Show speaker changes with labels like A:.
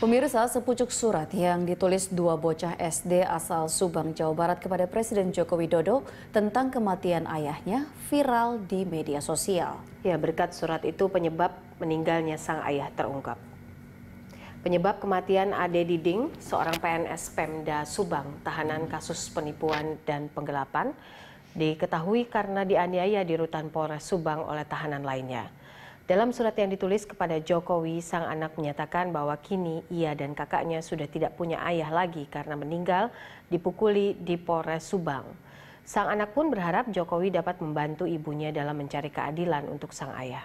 A: Pemirsa, sepucuk surat yang ditulis dua bocah SD asal Subang, Jawa Barat kepada Presiden Joko Widodo tentang kematian ayahnya viral di media sosial.
B: Ya, berkat surat itu penyebab meninggalnya sang ayah terungkap. Penyebab kematian Ade Diding, seorang PNS Pemda Subang, tahanan kasus penipuan dan penggelapan, diketahui karena dianiaya di rutan Polres Subang oleh tahanan lainnya. Dalam surat yang ditulis kepada Jokowi, sang anak menyatakan bahwa kini ia dan kakaknya sudah tidak punya ayah lagi karena meninggal dipukuli di Polres Subang. Sang anak pun berharap Jokowi dapat membantu ibunya dalam mencari keadilan untuk sang ayah.